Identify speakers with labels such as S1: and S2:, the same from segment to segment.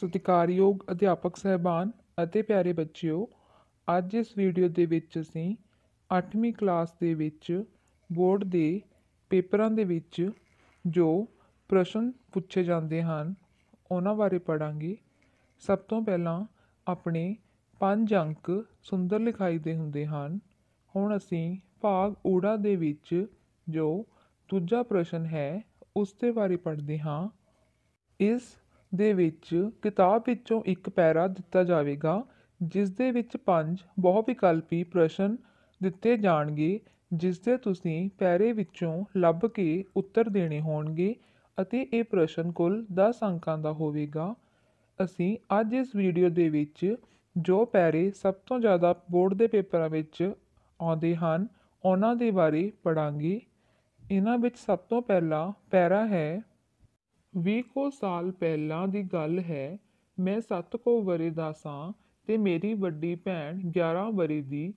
S1: ਸਤਿਕਾਰਯੋਗ ਅਧਿਆਪਕ ਸਹਿਬਾਨ ਅਤੇ ਪਿਆਰੇ ਬੱਚਿਓ ਅੱਜ ਇਸ ਵੀਡੀਓ ਦੇ ਵਿੱਚ ਅਸੀਂ 8ਵੀਂ ਕਲਾਸ ਦੇ ਵਿੱਚ ਬੋਰਡ ਦੇ ਪੇਪਰਾਂ ਦੇ ਵਿੱਚ ਜੋ ਪ੍ਰਸ਼ਨ ਪੁੱਛੇ ਜਾਂਦੇ ਹਨ ਉਹਨਾਂ ਬਾਰੇ ਪੜਾਂਗੇ ਸਭ ਤੋਂ ਪਹਿਲਾਂ ਆਪਣੇ ਪੰਜ ਅੰਕ ਸੁੰਦਰ ਲਿਖਾਈ ਦੇ ਹੁੰਦੇ ਹਨ ਹੁਣ ਅਸੀਂ ਭਾਗ ਊੜਾ ਦੇ ਵਿੱਚ ਜੋ ਦੂਜਾ ਪ੍ਰਸ਼ਨ ਹੈ ਉਸ ਦੇ ਬਾਰੇ ਪੜ੍ਹਦੇ ਹਾਂ ਇਸ ਦੇ ਵਿੱਚ ਕਿਤਾਬ ਵਿੱਚੋਂ ਇੱਕ ਪੈਰਾ ਦਿੱਤਾ ਜਾਵੇਗਾ ਜਿਸ ਦੇ ਵਿੱਚ ਪੰਜ ਬਹੁ ਵਿਕਲਪੀ ਪ੍ਰਸ਼ਨ ਦਿੱਤੇ ਜਾਣਗੇ ਜਿਸ ਦੇ ਤੁਸੀਂ ਪੈਰੇ ਵਿੱਚੋਂ ਲੱਭ ਕੇ ਉੱਤਰ ਦੇਣੇ ਹੋਣਗੇ ਅਤੇ ਇਹ ਪ੍ਰਸ਼ਨ ਕੁੱਲ 10 ਅੰਕਾਂ ਦਾ ਹੋਵੇਗਾ ਅਸੀਂ ਅੱਜ ਇਸ ਵੀਡੀਓ ਦੇ ਵਿੱਚ ਜੋ ਪੈਰੇ ਸਭ ਤੋਂ ਜ਼ਿਆਦਾ ਬੋਰਡ ਦੇ ਪੇਪਰਾਂ ਵਿੱਚ ਆਉਂਦੇ ਹਨ ਉਹਨਾਂ ਦੇ ਬਾਰੇ ਪੜਾਂਗੇ ਇਹਨਾਂ ਵਿੱਚ ਸਭ ਤੋਂ ਪਹਿਲਾ ਪੈਰਾ ਹੈ 20 ਕੋ ਸਾਲ ਪਹਿਲਾਂ ਦੀ ਗੱਲ ਹੈ ਮੈਂ 7 ਕੋ ਵਰੇ ਦਾ ਸਾਂ ਤੇ ਮੇਰੀ ਵੱਡੀ ਭੈਣ 11 ਵਰੇ ਦੀ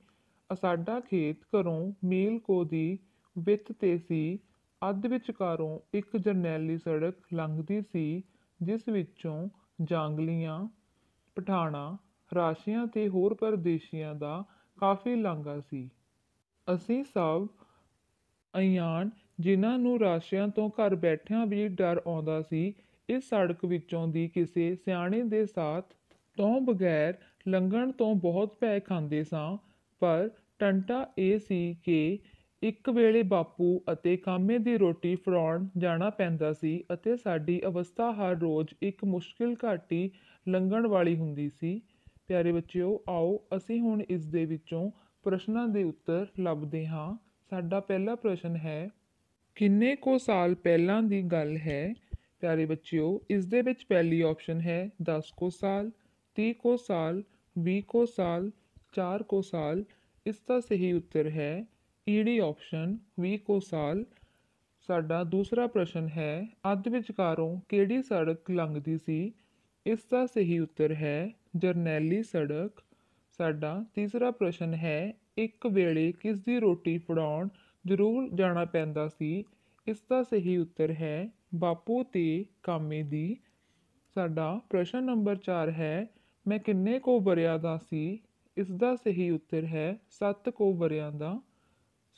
S1: ਸਾਡਾ ਖੇਤ ਘਰੋਂ ਮੀਲ ਕੋ ਦੀ ਵਿੱਤ ਤੇ ਸੀ ਅੱਧ ਵਿਚਕਾਰੋਂ ਇੱਕ ਜਰਨੈਲੀ ਸੜਕ ਲੰਘਦੀ ਸੀ ਜਿਸ ਵਿੱਚੋਂ ਜਾਂਗਲੀਆਂ ਪਠਾਣਾ ਰਾਸ਼ੀਆਂ ਤੇ ਹੋਰ ਪਰਦੇਸ਼ੀਆਂ ਦਾ ਕਾਫੀ ਲੰਗਾ ਸੀ ਅਸੀਂ ਸਭ ਅਯਾਨ ਜਿਨ੍ਹਾਂ ਨੂੰ ਰਾਸ਼ਿਆਂ ਤੋਂ ਘਰ ਬੈਠਿਆਂ ਵੀ ਡਰ ਆਉਂਦਾ ਸੀ ਇਸ ਸੜਕ ਵਿੱਚੋਂ ਦੀ ਕਿਸੇ ਸਿਆਣੇ ਦੇ ਸਾਥ ਤੋਂ ਬਗੈਰ ਲੰਘਣ ਤੋਂ ਬਹੁਤ ਭੈ ਖਾਂਦੇ ਸਾਂ ਪਰ ਟੰਟਾ ਇਹ ਸੀ ਕਿ ਇੱਕ ਵੇਲੇ ਬਾਪੂ ਅਤੇ ਕਾਮੇ ਦੀ ਰੋਟੀ ਫੜਾਉਣ ਜਾਣਾ ਪੈਂਦਾ ਸੀ ਅਤੇ ਸਾਡੀ ਅਵਸਥਾ ਹਰ ਰੋਜ਼ ਇੱਕ ਮੁਸ਼ਕਿਲ ਘਾਟੀ ਲੰਘਣ ਵਾਲੀ ਹੁੰਦੀ ਸੀ ਪਿਆਰੇ ਬੱਚਿਓ ਆਓ ਅਸੀਂ ਹੁਣ ਇਸ ਦੇ ਵਿੱਚੋਂ ਪ੍ਰਸ਼ਨਾਂ ਦੇ ਉੱਤਰ ਲੱਭਦੇ ਹਾਂ ਸਾਡਾ ਪਹਿਲਾ ਪ੍ਰਸ਼ਨ ਹੈ ਕਿੰਨੇ ਕੁ ਸਾਲ ਪਹਿਲਾਂ ਦੀ ਗੱਲ ਹੈ ਪਿਆਰੇ ਬੱਚਿਓ ਇਸ ਦੇ ਵਿੱਚ ਪਹਿਲੀ ਆਪਸ਼ਨ ਹੈ 10 ਕੋ ਸਾਲ 30 ਕੋ ਸਾਲ 20 ਕੋ ਸਾਲ 4 ਕੋ ਸਾਲ ਇਸ ਦਾ ਸਹੀ ਉੱਤਰ ਹੈ ਈਡੀ ਆਪਸ਼ਨ 20 ਕੋ ਸਾਲ ਸਾਡਾ ਦੂਸਰਾ ਪ੍ਰਸ਼ਨ ਹੈ ਅੱਧ ਵਿਚਕਾਰੋਂ ਕਿਹੜੀ ਸੜਕ ਲੰਘਦੀ ਸੀ ਇਸ ਦਾ ਸਹੀ ਉੱਤਰ ਹੈ ਜਰਨੈਲੀ ਸੜਕ ਸਾਡਾ ਤੀਸਰਾ ਪ੍ਰਸ਼ਨ ਹੈ ਇੱਕ ਵੇਲੇ ਕਿਸ ਦੀ ਰੋਟੀ ਫੜਾਉਣ ਜ਼ਰੂਰ ਜਾਣਾ ਪੈਂਦਾ ਸੀ ਇਸ ਦਾ ਸਹੀ ਉੱਤਰ ਹੈ ਬਾਪੂ ਤੇ ਕਾਮੇ ਦੀ ਸਾਡਾ ਪ੍ਰਸ਼ਨ ਨੰਬਰ 4 ਹੈ ਮੈਂ ਕਿੰਨੇ ਕੋ ਵਰਿਆਂ ਦਾ ਸੀ ਇਸ ਦਾ ਸਹੀ ਉੱਤਰ ਹੈ 7 ਕੋ ਵਰਿਆਂ ਦਾ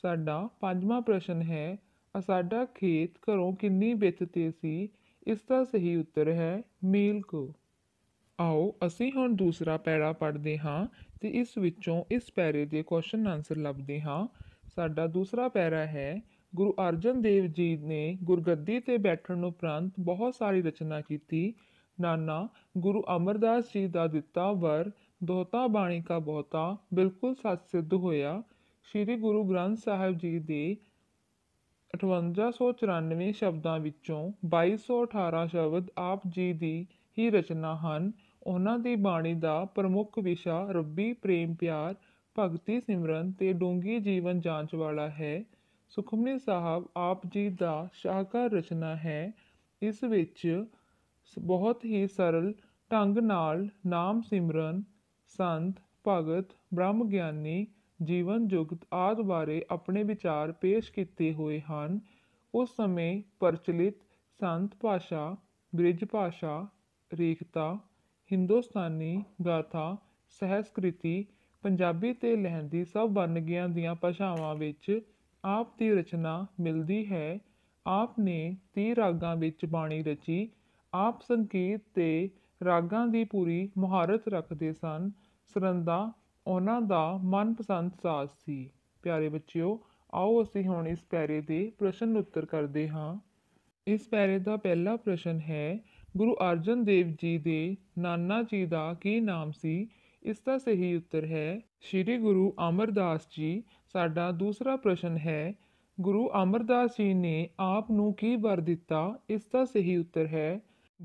S1: ਸਾਡਾ ਪੰਜਵਾਂ ਪ੍ਰਸ਼ਨ ਹੈ ਸਾਡਾ ਖੇਤ ਘਰੋਂ ਕਿੰਨੀ ਵਿੱਥ ਤੇ ਸੀ ਇਸ ਦਾ ਸਹੀ ਉੱਤਰ ਹੈ ਮੀਲ ਕੋ ਆਓ ਅਸੀਂ ਹੁਣ ਦੂਸਰਾ ਪੈਰਾ ਪੜ੍ਹਦੇ ਹਾਂ ਤੇ ਇਸ ਵਿੱਚੋਂ ਇਸ ਪੈਰੇ ਦੇ ਕੁਐਸਚਨ ਆਨਸਰ ਲੱਭਦੇ ਹਾਂ ਸਾਡਾ ਦੂਸਰਾ ਪੈਰਾ ਹੈ ਗੁਰੂ ਅਰਜਨ ਦੇਵ ਜੀ ਨੇ ਗੁਰਗੱਦੀ ਤੇ ਬੈਠਣ ਉਪਰੰਤ ਬਹੁਤ ਸਾਰੀ ਰਚਨਾ ਕੀਤੀ ਨਾਨਾ ਗੁਰੂ ਅਮਰਦਾਸ ਜੀ ਦਾ ਦਿੱਤਾ ਵਰ ਦੋਹਤਾ ਬਾਣੀ ਕਾ ਬਹੁਤਾ ਬਿਲਕੁਲ ਸੱਚ ਸਿੱਧ ਹੋਇਆ ਸ੍ਰੀ ਗੁਰੂ ਗ੍ਰੰਥ ਸਾਹਿਬ ਜੀ ਦੇ 5894 ਸ਼ਬਦਾਂ ਵਿੱਚੋਂ 2218 ਸ਼ਬਦ ਆਪ ਜੀ ਦੀ ਹੀ ਰਚਨਾ ਹਨ ਉਹਨਾਂ ਦੀ ਬਾਣੀ ਦਾ ਪ੍ਰਮੁੱਖ ਵਿਸ਼ਾ ਰੱਬੀ ਪ੍ਰੇਮ ਪਿਆਰ ਭਗਤੀ ਸਿਮਰਨ ਤੇ ਡੂੰਗੀ ਜੀਵਨ ਜਾਂਚ ਵਾਲਾ ਹੈ ਸੁਖਮਨੀ ਸਾਹਿਬ ਆਪ ਜੀ ਦਾ ਸ਼ਾਹਕਾਰ ਰਚਨਾ ਹੈ ਇਸ ਵਿੱਚ ਬਹੁਤ ਹੀ ਸਰਲ ਢੰਗ ਨਾਲ ਨਾਮ ਸਿਮਰਨ ਸੰਤ ਭਗਤ ਬ੍ਰਹਮ ਗਿਆਨੀ ਜੀਵਨ ਜੁਗਤ ਆਦਿ ਬਾਰੇ ਆਪਣੇ ਵਿਚਾਰ ਪੇਸ਼ ਕੀਤੇ ਹੋਏ ਹਨ ਉਸ ਸਮੇਂ ਪ੍ਰਚਲਿਤ ਸੰਤ ਭਾਸ਼ਾ ਬ੍ਰਿਜ ਭਾਸ਼ਾ ਰੇਖਤਾ ਹਿੰਦੁਸਤਾਨੀ ਗਾਥਾ ਸਹਸਕ੍ਰਿਤੀ ਪੰਜਾਬੀ ਤੇ ਲਹਿੰਦੀ ਸਭ ਵੰਨਗੀਆਂ ਦੀਆਂ ਭਾਸ਼ਾਵਾਂ ਵਿੱਚ ਆਪ ਦੀ ਰਚਨਾ ਮਿਲਦੀ ਹੈ ਆਪ ਨੇ ਤੀਹ ਰਾਗਾਂ ਵਿੱਚ ਬਾਣੀ ਰਚੀ ਆਪ ਸੰਗੀਤ ਤੇ ਰਾਗਾਂ ਦੀ ਪੂਰੀ ਮੁਹਾਰਤ ਰੱਖਦੇ ਸਨ ਸਰੰਦਾ ਉਹਨਾਂ ਦਾ ਮਨਪਸੰਦ ਸਾਜ਼ ਸੀ ਪਿਆਰੇ ਬੱਚਿਓ ਆਓ ਅਸੀਂ ਹੁਣ ਇਸ ਪੈਰੇ ਦੇ ਪ੍ਰਸ਼ਨ ਉੱਤਰ ਕਰਦੇ ਹਾਂ ਇਸ ਪੈਰੇ ਦਾ ਪਹਿਲਾ ਪ੍ਰਸ਼ਨ ਹੈ ਗੁਰੂ ਅਰਜਨ ਦੇਵ ਜੀ ਦੇ ਨਾਨਾ ਜੀ ਦਾ ਕੀ ਨਾਮ ਸੀ ਇਸ ਦਾ ਸਹੀ ਉੱਤਰ ਹੈ ਸ੍ਰੀ ਗੁਰੂ ਅਮਰਦਾਸ ਜੀ ਸਾਡਾ ਦੂਸਰਾ ਪ੍ਰਸ਼ਨ ਹੈ ਗੁਰੂ ਅਮਰਦਾਸ ਜੀ ਨੇ ਆਪ ਨੂੰ ਕੀ ਵਰ ਦਿੱਤਾ ਇਸ ਦਾ ਸਹੀ ਉੱਤਰ ਹੈ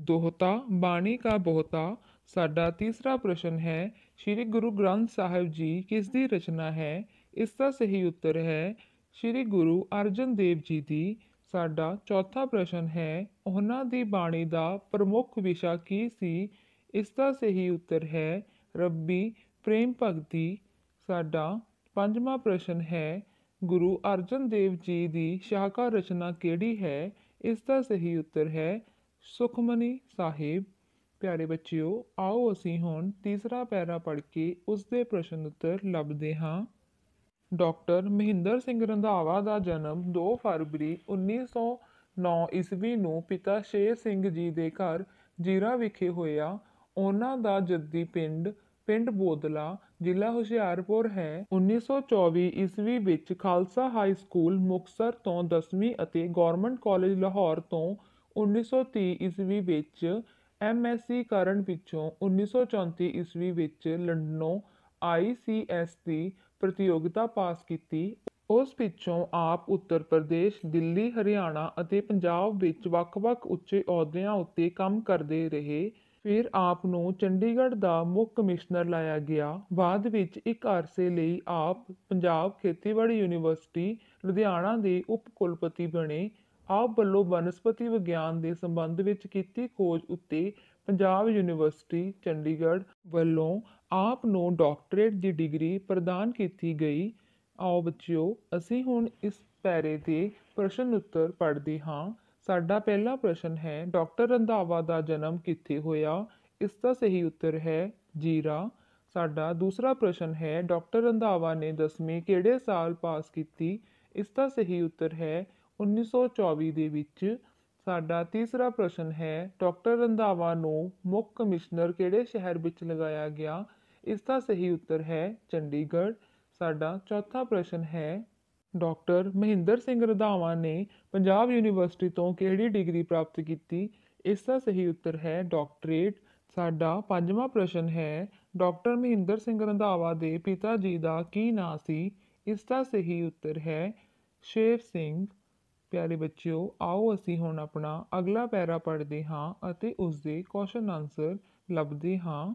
S1: ਦੋਹਤਾ ਬਾਣੀ ਕਾ ਬਹੁਤਾ ਸਾਡਾ ਤੀਸਰਾ ਪ੍ਰਸ਼ਨ ਹੈ ਸ੍ਰੀ ਗੁਰੂ ਗ੍ਰੰਥ ਸਾਹਿਬ ਜੀ ਕਿਸ ਦੀ ਰਚਨਾ ਹੈ ਇਸ ਦਾ ਸਹੀ ਉੱਤਰ ਹੈ ਸ੍ਰੀ ਗੁਰੂ ਅਰਜਨ ਦੇਵ ਜੀ ਦੀ ਸਾਡਾ ਚੌਥਾ ਪ੍ਰਸ਼ਨ ਹੈ ਉਹਨਾਂ ਦੀ ਬਾਣੀ ਦਾ ਪ੍ਰਮੁੱਖ ਵਿਸ਼ਾ ਕੀ ਸੀ ਇਸ ਦਾ ਸਹੀ ਉੱਤਰ ਹੈ ਰੱਬੀ ਪ੍ਰੇਮ ਭਗਤੀ ਸਾਡਾ ਪੰਜਵਾਂ ਪ੍ਰਸ਼ਨ ਹੈ ਗੁਰੂ ਅਰਜਨ ਦੇਵ ਜੀ ਦੀ ਸ਼ਾਹਕਾਰ ਰਚਨਾ ਕਿਹੜੀ ਹੈ ਇਸ ਦਾ ਸਹੀ ਉੱਤਰ ਹੈ ਸੁਖਮਨੀ ਸਾਹਿਬ ਪਿਆਰੇ ਬੱਚਿਓ ਆਓ ਅਸੀਂ ਹੁਣ ਤੀਸਰਾ ਪੈਰਾ ਪੜ੍ਹ ਕੇ ਉਸ ਦੇ ਪ੍ਰਸ਼ਨ ਉੱਤਰ ਲੱਭਦੇ ਹਾਂ ਡਾਕਟਰ ਮਹਿੰਦਰ ਸਿੰਘ ਰੰਧਾਵਾ ਦਾ ਜਨਮ 2 ਫਰਵਰੀ 1909 ਈਸਵੀ ਨੂੰ ਪਿਤਾ ਸ਼ੇਰ ਸਿੰਘ ਜੀ ਦੇ ਘਰ ਜੀਰਾ ਵਿਖੇ ਹੋਇਆ ਉਹਨਾਂ ਦਾ ਜੱਦੀ ਪਿੰਡ ਪਿੰਡ ਬੋਦਲਾ ਜ਼ਿਲ੍ਹਾ ਹੁਸ਼ਿਆਰਪੁਰ ਹੈ 1924 ਈਸਵੀ ਵਿੱਚ ਖਾਲਸਾ ਹਾਈ ਸਕੂਲ ਮੁਕਸਰ ਤੋਂ 10ਵੀਂ ਅਤੇ ਗਵਰਨਮੈਂਟ ਕਾਲਜ ਲਾਹੌਰ ਤੋਂ 1930 ਈਸਵੀ ਵਿੱਚ ਐਮਐਸਸੀ ਕਰਨ ਪਿੱਛੋਂ 1934 ਈਸਵੀ ਵਿੱਚ ਲੰਡਨੋਂ ਆਈਸੀਐਸ ਦੀ ਪ੍ਰਤੀਯੋਗਤਾ ਪਾਸ ਕੀਤੀ ਉਸ ਪਿੱਛੋਂ ਆਪ ਉੱਤਰ ਪ੍ਰਦੇਸ਼ ਦਿੱਲੀ ਹਰਿਆਣਾ ਅਤੇ ਪੰਜਾਬ ਵਿੱਚ ਵੱਖ-ਵੱਖ ਉੱਚੇ ਅਹੁਦਿਆਂ ਉੱਤੇ ਕੰਮ ਕਰਦੇ ਰਹੇ ਫਿਰ ਆਪ ਨੂੰ ਚੰਡੀਗੜ੍ਹ ਦਾ ਮੁੱਖ ਕਮਿਸ਼ਨਰ ਲਾਇਆ ਗਿਆ ਬਾਅਦ ਵਿੱਚ ਇੱਕ ਅਰਸੇ ਲਈ ਆਪ ਪੰਜਾਬ ਖੇਤੀਬਾੜੀ ਯੂਨੀਵਰਸਿਟੀ ਲੁਧਿਆਣਾ ਦੇ ਉਪ ਕੁਲਪਤੀ ਬਣੇ ਆਪ ਵੱਲੋਂ ਬਨਸਪਤੀ ਵਿਗਿਆਨ ਦੇ ਸੰਬੰਧ ਵਿੱਚ ਕੀਤੀ ਖੋਜ ਉੱਤੇ ਪੰਜਾਬ ਯੂਨੀਵਰਸਿਟੀ ਚੰਡੀਗੜ੍ਹ ਵੱਲੋਂ ਆਪ ਨੂੰ ਡਾਕਟਰੇਟ ਦੀ ਡਿਗਰੀ ਪ੍ਰਦਾਨ ਕੀਤੀ ਗਈ ਆਓ ਬੱਚਿਓ ਅਸੀਂ ਹੁਣ ਇਸ ਪੈਰੇ ਦੇ ਪ੍ਰਸ਼ਨ ਉੱਤਰ ਪੜ੍ਹਦੇ ਹਾਂ ਸਾਡਾ ਪਹਿਲਾ ਪ੍ਰਸ਼ਨ ਹੈ ਡਾਕਟਰ ਰੰਧਾਵਾ ਦਾ ਜਨਮ ਕਿੱਥੇ ਹੋਇਆ ਇਸ ਦਾ ਸਹੀ ਉੱਤਰ ਹੈ ਜੀਰਾ ਸਾਡਾ ਦੂਸਰਾ ਪ੍ਰਸ਼ਨ ਹੈ ਡਾਕਟਰ ਰੰਧਾਵਾ ਨੇ 10ਵੀਂ ਕਿਹੜੇ ਸਾਲ ਪਾਸ ਕੀਤੀ ਇਸ ਦਾ ਸਹੀ ਉੱਤਰ ਹੈ 1924 ਦੇ ਵਿੱਚ ਸਾਡਾ ਤੀਸਰਾ ਪ੍ਰਸ਼ਨ ਹੈ ਡਾਕਟਰ ਰੰਧਾਵਾ ਨੂੰ ਮੁੱਖ ਕਮਿਸ਼ਨਰ ਕਿਹੜੇ ਸ਼ਹਿਰ ਵਿੱਚ ਲਗਾਇਆ ਗਿਆ ਇਸ ਦਾ ਸਹੀ ਉੱਤਰ ਹੈ ਚੰਡੀਗੜ੍ਹ ਸਾਡਾ ਚੌਥਾ ਪ੍ਰਸ਼ਨ ਹੈ ਡਾਕਟਰ ਮਹਿੰਦਰ ਸਿੰਘ ਰਧਾਵਾ ਨੇ ਪੰਜਾਬ ਯੂਨੀਵਰਸਿਟੀ ਤੋਂ ਕਿਹੜੀ ਡਿਗਰੀ ਪ੍ਰਾਪਤ ਕੀਤੀ ਇਸ ਦਾ ਸਹੀ ਉੱਤਰ ਹੈ ਡਾਕਟਰੇਟ ਸਾਡਾ ਪੰਜਵਾਂ ਪ੍ਰਸ਼ਨ ਹੈ ਡਾਕਟਰ ਮਹਿੰਦਰ ਸਿੰਘ ਰੰਧਾਵਾ ਦੇ ਪਿਤਾ ਜੀ ਦਾ ਕੀ ਨਾਂ ਸੀ ਇਸ ਦਾ ਸਹੀ ਉੱਤਰ ਹੈ ਸ਼ੇਵ ਸਿੰਘ ਪਿਆਰੇ ਬੱਚਿਓ ਆਓ ਅਸੀਂ ਹੁਣ ਆਪਣਾ ਅਗਲਾ ਪੈਰਾ ਪੜ੍ਹਦੇ ਹਾਂ ਅਤੇ ਉਸ ਦੇ ਕੁਐਸਚਨ ਆਨਸਰ ਲੱਭਦੇ ਹਾਂ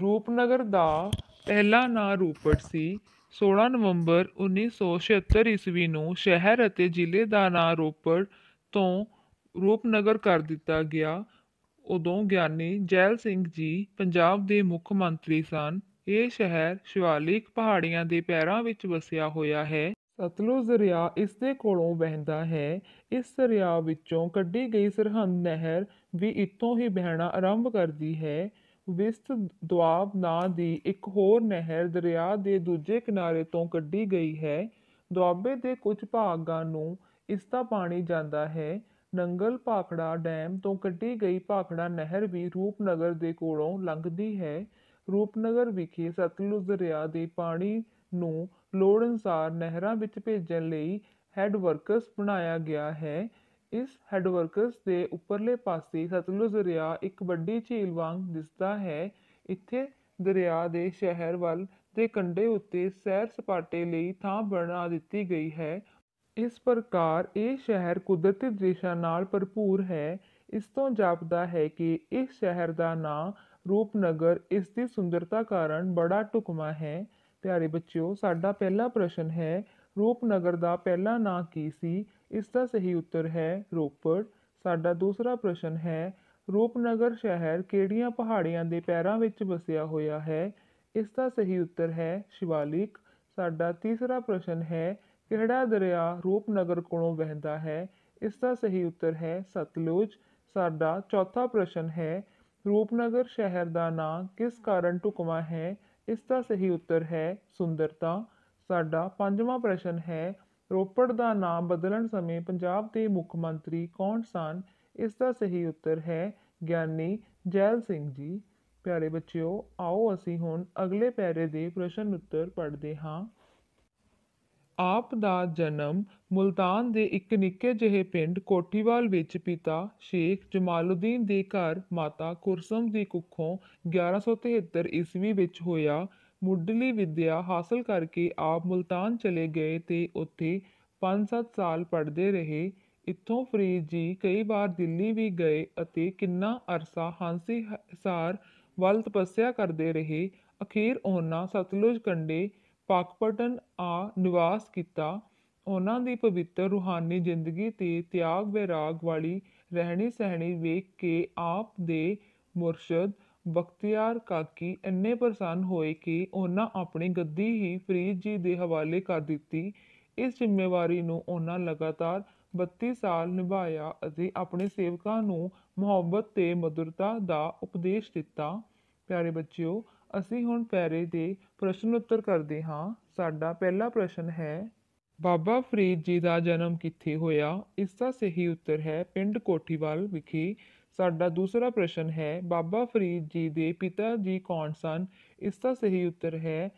S1: ਰੂਪਨਗਰ ਦਾ ਪਹਿਲਾ ਨਾਂ ਰੂਪੜ ਸੀ 16 ਨਵੰਬਰ ਉੱਨੀ ਸੌ ਈਸਵੀ ਨੂੰ ਸ਼ਹਿਰ ਅਤੇ ਜ਼ਿਲ੍ਹੇ ਦਾ ਨਾਂ ਰੋਪੜ ਤੋਂ ਰੂਪਨਗਰ ਕਰ ਦਿੱਤਾ ਗਿਆ ਉਦੋਂ ਗਿਆਨੀ ਜੈਲ ਸਿੰਘ ਜੀ ਪੰਜਾਬ ਦੇ ਮੁੱਖ ਮੰਤਰੀ ਸਨ ਇਹ ਸ਼ਹਿਰ ਸ਼ਿਵਾਲਿਕ ਪਹਾੜੀਆਂ ਦੇ ਪੈਰਾਂ ਵਿੱਚ ਵਸਿਆ ਹੋਇਆ ਹੈ ਸਤਲੁਜ ਦਰਿਆ ਇਸ ਦੇ ਕੋਲੋਂ ਵਹਿੰਦਾ ਹੈ ਇਸ ਦਰਿਆ ਵਿੱਚੋਂ ਕੱਢੀ ਗਈ ਸਰਹੰਦ ਨਹਿਰ ਵੀ ਇੱਥੋਂ ਹੀ ਵਹਿਣਾ ਆਰੰਭ ਕਰਦੀ ਹੈ ਵਿਸਤ ਦੁਆਬ ਨਾਂ ਦੀ ਇੱਕ ਹੋਰ ਨਹਿਰ ਦਰਿਆ ਦੇ ਦੂਜੇ ਕਿਨਾਰੇ ਤੋਂ ਕੱਢੀ ਗਈ ਹੈ ਦੁਆਬੇ ਦੇ ਕੁਝ ਭਾਗਾਂ ਨੂੰ ਇਸ ਦਾ ਪਾਣੀ ਜਾਂਦਾ ਹੈ ਨੰਗਲ ਭਾਖੜਾ ਡੈਮ ਤੋਂ ਕੱਢੀ ਗਈ ਭਾਖੜਾ ਨਹਿਰ ਵੀ ਰੂਪਨਗਰ ਦੇ ਕੋਲੋਂ ਲੰਘਦੀ ਹੈ ਰੂਪਨਗਰ ਵਿਖੇ ਸਤਲੁਜ ਦਰਿਆ ਦੇ ਪਾਣੀ ਨੂੰ ਲੋੜ ਅਨੁਸਾਰ ਨਹਿਰਾਂ ਵਿੱਚ ਭੇਜਣ ਲਈ ਹੈਡ ਵਰਕਸ ਬਣਾਇਆ ਗਿਆ ਹੈ ਇਸ ਹੈਡਵਰਕਸ ਦੇ ਉੱਪਰਲੇ ਪਾਸੇ ਸਤਲੁਜ ਦਰਿਆ ਇੱਕ ਵੱਡੀ ਝੀਲ ਵਾਂਗ ਦਿਸਦਾ ਹੈ ਇੱਥੇ ਦਰਿਆ ਦੇ ਸ਼ਹਿਰ ਵੱਲ ਦੇ ਕੰਢੇ ਉੱਤੇ ਸੈਰ ਸਪਾਟੇ ਲਈ ਥਾਂ ਬਣਾ ਦਿੱਤੀ ਗਈ ਹੈ ਇਸ ਪ੍ਰਕਾਰ ਇਹ ਸ਼ਹਿਰ ਕੁਦਰਤੀ ਦ੍ਰਿਸ਼ਾਂ ਨਾਲ ਭਰਪੂਰ ਹੈ ਇਸ ਤੋਂ ਜਾਪਦਾ ਹੈ ਕਿ ਇਸ ਸ਼ਹਿਰ ਦਾ ਨਾਂ ਰੂਪਨਗਰ ਇਸ ਦੀ ਸੁੰਦਰਤਾ ਕਾਰਨ ਬੜਾ ਟੁਕਮਾ ਹੈ ਪਿਆਰੇ ਬੱਚਿਓ ਸਾਡਾ ਪਹਿਲਾ ਪ੍ਰਸ਼ਨ ਹੈ ਰੂਪਨਗਰ ਦਾ ਪਹਿਲਾ ਨਾਂ ਕੀ ਸੀ ਇਸ ਦਾ ਸਹੀ ਉੱਤਰ ਹੈ ਰੋਪੜ ਸਾਡਾ ਦੂਸਰਾ ਪ੍ਰਸ਼ਨ ਹੈ ਰੂਪਨਗਰ ਸ਼ਹਿਰ ਕਿਹੜੀਆਂ ਪਹਾੜੀਆਂ ਦੇ ਪੈਰਾਂ ਵਿੱਚ ਵਸਿਆ ਹੋਇਆ ਹੈ ਇਸ ਦਾ ਸਹੀ ਉੱਤਰ ਹੈ ਸ਼ਿਵਾਲਿਕ ਸਾਡਾ ਤੀਸਰਾ ਪ੍ਰਸ਼ਨ ਹੈ ਕਿਹੜਾ ਦਰਿਆ ਰੂਪਨਗਰ ਕੋਲੋਂ ਵਹਿੰਦਾ ਹੈ ਇਸ ਦਾ ਸਹੀ ਉੱਤਰ ਹੈ ਸਤਲੁਜ ਸਾਡਾ ਚੌਥਾ ਪ੍ਰਸ਼ਨ ਹੈ ਰੂਪਨਗਰ ਸ਼ਹਿਰ ਦਾ ਨਾਂ ਕਿਸ ਕਾਰਨ ਢੁਕਵਾਂ ਹੈ ਇਸ ਦਾ ਸਹੀ ਉੱਤਰ ਹੈ ਸੁੰਦਰਤਾ ਸਾਡਾ ਪੰਜਵਾਂ ਪ੍ਰਸ਼ਨ ਹੈ ਰੋਪੜ ਦਾ ਨਾਮ ਬਦਲਣ ਸਮੇਂ ਪੰਜਾਬ ਦੇ ਮੁੱਖ ਮੰਤਰੀ ਕੌਣ ਸਨ ਇਸ ਦਾ ਸਹੀ ਉੱਤਰ ਹੈ ਗਿਆਨੀ ਜੈਲ ਸਿੰਘ ਜੀ ਪਿਆਰੇ ਬੱਚਿਓ ਆਓ ਅਸੀਂ ਹੁਣ ਅਗਲੇ ਪੈਰੇ ਦੇ ਪ੍ਰਸ਼ਨ ਉੱਤਰ ਪੜ੍ਹਦੇ ਹਾਂ ਆਪ ਦਾ ਜਨਮ ਮੁਲਤਾਨ ਦੇ ਇੱਕ ਨਿੱਕੇ ਜਿਹੇ ਪਿੰਡ ਕੋਠੀਵਾਲ ਵਿੱਚ ਪਿਤਾ ਸ਼ੇਖ ਜਮਾਲਉਦੀਨ ਦੇ ਘਰ ਮਾਤਾ ਕੁਰਸਮ ਦੀ ਕੁੱਖੋਂ 1173 ਈਸਵੀ ਵਿੱਚ ਹੋਇਆ ਮੁੱਢਲੀ ਵਿੱਦਿਆ ਹਾਸਲ ਕਰਕੇ ਆਪ ਮੁਲਤਾਨ ਚਲੇ ਗਏ ਤੇ ਉੱਥੇ ਪੰਜ ਸੱਤ ਸਾਲ ਪੜ੍ਹਦੇ ਰਹੇ ਇੱਥੋਂ ਫਰੀਦ ਜੀ ਕਈ ਵਾਰ ਦਿੱਲੀ ਵੀ ਗਏ ਅਤੇ ਕਿੰਨਾ ਅਰਸਾ ਹਾਂਸੀ ਹਸਾਰ ਵੱਲ ਤਪੱਸਿਆ ਕਰਦੇ ਰਹੇ ਅਖੀਰ ਉਹਨਾਂ ਸਤਲੁਜ ਕੰਢੇ ਪਾਕਪਟਨ ਆ ਨਿਵਾਸ ਕੀਤਾ ਉਹਨਾਂ ਦੀ ਪਵਿੱਤਰ ਰੂਹਾਨੀ ਜ਼ਿੰਦਗੀ ਤੇ ਤਿਆਗ ਵਿਰਾਗ ਵਾਲੀ ਰਹਿਣੀ ਸਹਿਣੀ ਵੇਖ ਕੇ ਆਪ ਦੇ ਮੁਰਸ਼ਦ ਬਖਤਿਆਰ ਕਾਕੀ ਇੰਨੇ ਪ੍ਰਸੰਨ ਹੋਏ ਕਿ ਉਹਨਾਂ ਆਪਣੀ ਗੱਦੀ ਹੀ ਫਰੀਦ ਜੀ ਦੇ ਹਵਾਲੇ ਕਰ ਦਿੱਤੀ ਇਸ ਜ਼ਿੰਮੇਵਾਰੀ ਨੂੰ ਉਹਨਾਂ ਲਗਾਤਾਰ 32 ਸਾਲ ਨਿਭਾਇਆ ਅਤੇ ਆਪਣੇ ਸੇਵਕਾਂ ਨੂੰ ਮੁਹੱਬਤ ਤੇ ਮਧੁਰਤਾ ਦਾ ਉਪਦੇਸ਼ ਦਿੱਤਾ ਪਿਆਰੇ ਬੱਚਿਓ ਅਸੀਂ ਹੁਣ ਪੈਰੇ ਦੇ ਪ੍ਰਸ਼ਨ ਉੱਤਰ ਕਰਦੇ ਹਾਂ ਸਾਡਾ ਪਹਿਲਾ ਪ੍ਰਸ਼ਨ ਹੈ ਬਾਬਾ ਫਰੀਦ ਜੀ ਦਾ ਜਨਮ ਕਿੱਥੇ ਹੋਇਆ ਇਸ ਦਾ ਸਹੀ ਉੱਤਰ ਹੈ ਪਿੰਡ ਕੋਠੀਵਾਲ ਵਿਖੇ ਸਾਡਾ ਦੂਸਰਾ ਪ੍ਰਸ਼ਨ ਹੈ ਬਾਬਾ ਫਰੀਦ ਜੀ ਦੇ ਪਿਤਾ ਜੀ ਕੌਣ ਸਨ ਇਸ ਦਾ ਸਹੀ ਉੱਤਰ ਹੈ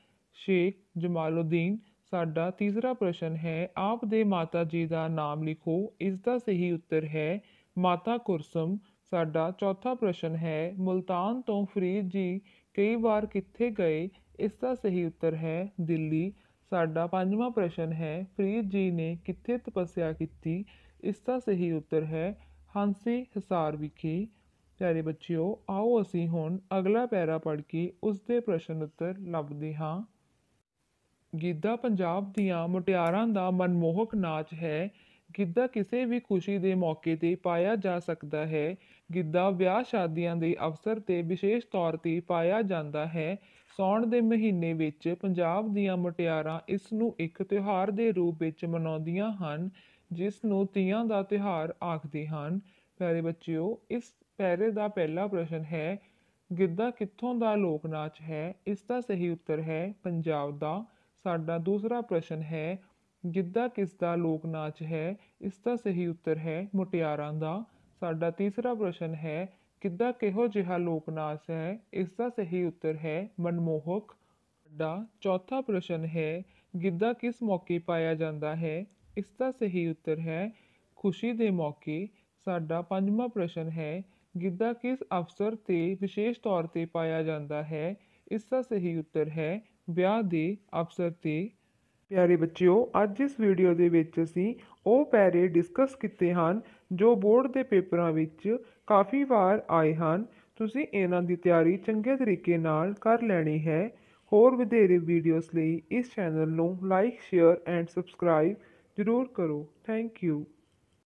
S1: ਸ਼ੇਖ ਜਮਾਲਉਦੀਨ ਸਾਡਾ ਤੀਸਰਾ ਪ੍ਰਸ਼ਨ ਹੈ ਆਪ ਦੇ ਮਾਤਾ ਜੀ ਦਾ ਨਾਮ ਲਿਖੋ ਇਸ ਦਾ ਸਹੀ ਉੱਤਰ ਹੈ ਮਾਤਾ ਕੁਰਸਮ ਸਾਡਾ ਚੌਥਾ ਪ੍ਰਸ਼ਨ ਹੈ ਮਲਤਾਨ ਤੋਂ ਫਰੀਦ ਜੀ ਕਈ ਵਾਰ ਕਿੱਥੇ ਗਏ ਇਸ ਦਾ ਸਹੀ ਉੱਤਰ ਹੈ ਦਿੱਲੀ ਸਾਡਾ ਪੰਜਵਾਂ ਪ੍ਰਸ਼ਨ ਹੈ ਫਰੀਦ ਜੀ ਨੇ ਕਿੱਥੇ ਤਪੱਸਿਆ ਕੀਤੀ ਇਸ ਦਾ ਸਹੀ ਉੱਤਰ ਹੈ ਹਾਂਸੇ ਹਸਾਰ ਵਿਖੇ ਪਿਆਰੇ ਬੱਚਿਓ ਆਓ ਅਸੀਂ ਹੁਣ ਅਗਲਾ ਪੈਰਾ ਪੜ੍ਹ ਕੇ ਉਸ ਦੇ ਪ੍ਰਸ਼ਨ ਉੱਤਰ ਲੱਭਦੇ ਹਾਂ ਗਿੱਧਾ ਪੰਜਾਬ ਦੀਆਂ ਮੁਟਿਆਰਾਂ ਦਾ ਮਨਮੋਹਕ ਨਾਚ ਹੈ ਗਿੱਧਾ ਕਿਸੇ ਵੀ ਖੁਸ਼ੀ ਦੇ ਮੌਕੇ ਤੇ ਪਾਇਆ ਜਾ ਸਕਦਾ ਹੈ ਗਿੱਧਾ ਵਿਆਹ ਸ਼ਾਦੀਆਂ ਦੇ ਅਵਸਰ ਤੇ ਵਿਸ਼ੇਸ਼ ਤੌਰ ਤੇ ਪਾਇਆ ਜਾਂਦਾ ਹੈ ਸੌਣ ਦੇ ਮਹੀਨੇ ਵਿੱਚ ਪੰਜਾਬ ਦੀਆਂ ਮੁਟਿਆਰਾਂ ਇਸ ਨੂੰ ਇੱਕ ਤਿਉਹਾਰ ਦੇ ਰੂਪ ਵਿੱਚ ਮਨਾਉਂਦੀਆਂ ਹਨ ਜਿਸ ਨੂੰ ਤੀਆਂ ਦਾ ਤਿਹਾਰ ਆਖਦੇ ਹਨ ਪਿਆਰੇ ਬੱਚਿਓ ਇਸ ਪੈਰੇ ਦਾ ਪਹਿਲਾ ਪ੍ਰਸ਼ਨ ਹੈ ਗਿੱਧਾ ਕਿੱਥੋਂ ਦਾ ਲੋਕ ਨਾਚ ਹੈ ਇਸ ਦਾ ਸਹੀ ਉੱਤਰ ਹੈ ਪੰਜਾਬ ਦਾ ਸਾਡਾ ਦੂਸਰਾ ਪ੍ਰਸ਼ਨ ਹੈ ਗਿੱਧਾ ਕਿਸ ਦਾ ਲੋਕ ਨਾਚ ਹੈ ਇਸ ਦਾ ਸਹੀ ਉੱਤਰ ਹੈ ਮੁਟਿਆਰਾਂ ਦਾ ਸਾਡਾ ਤੀਸਰਾ ਪ੍ਰਸ਼ਨ ਹੈ ਗਿੱਧਾ ਕਿਹੋ ਜਿਹਾ ਲੋਕ ਨਾਚ ਹੈ ਇਸ ਦਾ ਸਹੀ ਉੱਤਰ ਹੈ ਮਨਮੋਹਕ ਦਾ ਚੌਥਾ ਪ੍ਰਸ਼ਨ ਹੈ ਗਿੱਧਾ ਕਿਸ ਮੌਕੇ ਪਾਇਆ ਜਾਂਦਾ ਹੈ ਇਸ ਦਾ ਸਹੀ ਉੱਤਰ ਹੈ ਖੁਸ਼ੀ ਦੇ ਮੌਕੇ ਸਾਡਾ ਪੰਜਵਾਂ ਪ੍ਰਸ਼ਨ ਹੈ ਗਿੱਧਾ ਕਿਸ ਅਵਸਰ ਤੇ ਵਿਸ਼ੇਸ਼ ਤੌਰ ਤੇ ਪਾਇਆ ਜਾਂਦਾ ਹੈ ਇਸ ਦਾ ਸਹੀ ਉੱਤਰ ਹੈ ਵਿਆਹ ਦੇ ਅਵਸਰ ਤੇ ਪਿਆਰੇ ਬੱਚਿਓ ਅੱਜ ਇਸ ਵੀਡੀਓ ਦੇ ਵਿੱਚ ਅਸੀਂ ਉਹ ਪੈਰੇ ਡਿਸਕਸ ਕੀਤੇ ਹਨ ਜੋ ਬੋਰਡ ਦੇ ਪੇਪਰਾਂ ਵਿੱਚ ਕਾਫੀ ਵਾਰ ਆਏ ਹਨ ਤੁਸੀਂ ਇਹਨਾਂ ਦੀ ਤਿਆਰੀ ਚੰਗੇ ਤਰੀਕੇ ਨਾਲ ਕਰ ਲੈਣੀ ਹੈ ਹੋਰ ਵਧੇਰੇ ਵੀਡੀਓਜ਼ ਲਈ ਇਸ ਚੈਨਲ ਨੂੰ ਲਾਈਕ ਸ਼ੇਅਰ ਐਂਡ ਸਬਸਕ੍ਰਾਈਬ ਜ਼ਰੂਰ ਕਰੋ ਥੈਂਕ ਯੂ